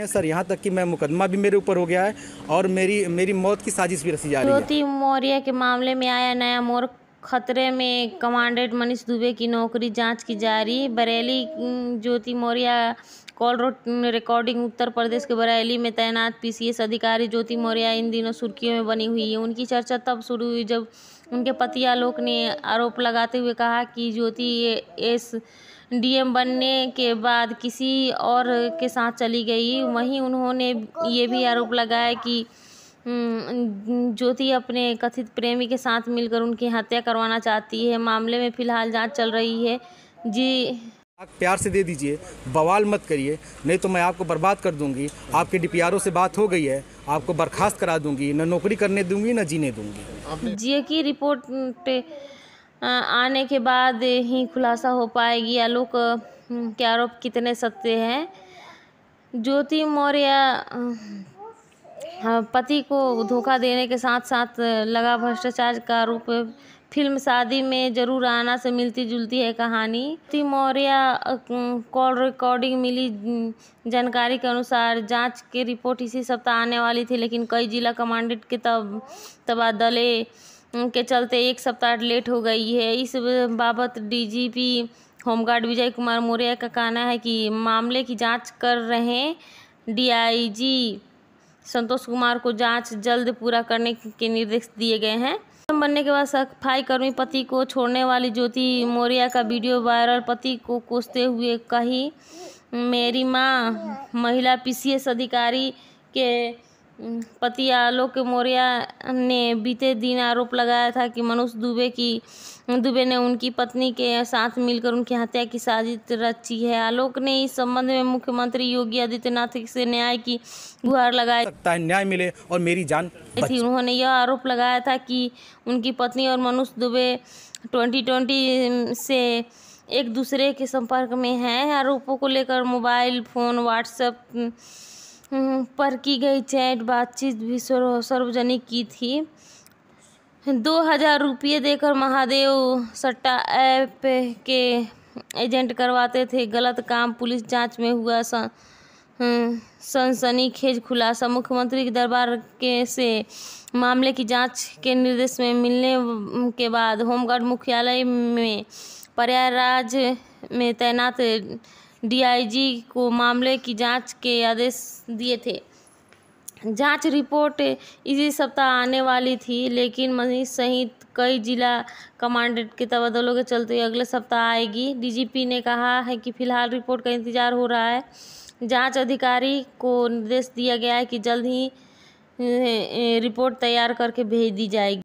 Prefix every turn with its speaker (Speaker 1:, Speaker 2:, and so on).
Speaker 1: है सर यहाँ तक कि मैं मुकदमा भी मेरे ऊपर हो गया है और मेरी मेरी मौत की साजिश भी रसी जा रही है
Speaker 2: तो मौर्य के मामले में आया नया मोर खतरे में कमांडेंट मनीष दुबे की नौकरी जांच की जा है बरेली ज्योति मौर्य कॉल रिकॉर्डिंग उत्तर प्रदेश के बरेली में तैनात पीसीएस अधिकारी ज्योति मौर्य इन दिनों सुर्खियों में बनी हुई है उनकी चर्चा तब शुरू हुई जब उनके पति आलोक ने आरोप लगाते हुए कहा कि ज्योति एस डीएम बनने के बाद किसी और के साथ चली गई वहीं उन्होंने ये भी आरोप लगाया कि हम्म, ज्योति अपने कथित प्रेमी के साथ मिलकर उनकी हत्या करवाना चाहती है मामले में फिलहाल जांच चल रही है जी
Speaker 1: आप प्यार से दे दीजिए बवाल मत करिए नहीं तो मैं आपको बर्बाद कर दूंगी आपके डी से बात हो गई है आपको बर्खास्त करा दूंगी न नौकरी करने दूंगी न जीने
Speaker 2: दूंगी जी की रिपोर्ट आने के बाद ही खुलासा हो पाएगी आलोक के आरोप कितने सत्य हैं ज्योति मौर्य हाँ, पति को धोखा देने के साथ साथ लगा भ्रष्टाचार का रूप फिल्म शादी में जरूर आना से मिलती जुलती है कहानी ती मौर्य कॉल रिकॉर्डिंग मिली जानकारी के अनुसार जांच की रिपोर्ट इसी सप्ताह आने वाली थी लेकिन कई जिला कमांडेंट के तब तबादले के चलते एक सप्ताह लेट हो गई है इस बाबत डीजीपी होमगार्ड विजय कुमार मौर्य का कहना है कि मामले की जांच कर रहे डीआईजी संतोष कुमार को जांच जल्द पूरा करने के निर्देश दिए गए हैं बनने के बाद सफाई कर्मी पति को छोड़ने वाली ज्योति मौर्या का वीडियो वायरल पति को कोसते हुए कही मेरी माँ महिला पीसीएस अधिकारी के पति आलोक मौर्या ने बीते दिन आरोप लगाया था कि मनुष्य दुबे की दुबे ने उनकी पत्नी के साथ मिलकर उनकी हत्या की साजिश रची है आलोक ने इस संबंध में मुख्यमंत्री योगी आदित्यनाथ से न्याय की गुहार लगाई सकता
Speaker 1: है न्याय मिले और मेरी जान थी
Speaker 2: उन्होंने यह आरोप लगाया था कि उनकी पत्नी और मनुष्य दुबे ट्वेंटी से एक दूसरे के संपर्क में हैं आरोपों को लेकर मोबाइल फ़ोन व्हाट्सएप हम्म, पर की गई चैट बातचीत भी सार्वजनिक की थी दो हज़ार रुपये देकर महादेव सट्टा ऐप के एजेंट करवाते थे गलत काम पुलिस जांच में हुआ हम्म, सनसनीखेज खुलासा मुख्यमंत्री के दरबार के से मामले की जांच के निर्देश में मिलने के बाद होमगार्ड मुख्यालय में प्रयागराज में तैनात डीआईजी को मामले की जांच के आदेश दिए थे जांच रिपोर्ट इसी सप्ताह आने वाली थी लेकिन मनीष सहित कई जिला कमांडेंट के तबादलों के चलते अगले सप्ताह आएगी डीजीपी ने कहा है कि फिलहाल रिपोर्ट का इंतजार हो रहा है जांच अधिकारी को निर्देश दिया गया है कि जल्द ही रिपोर्ट तैयार करके भेज दी जाएगी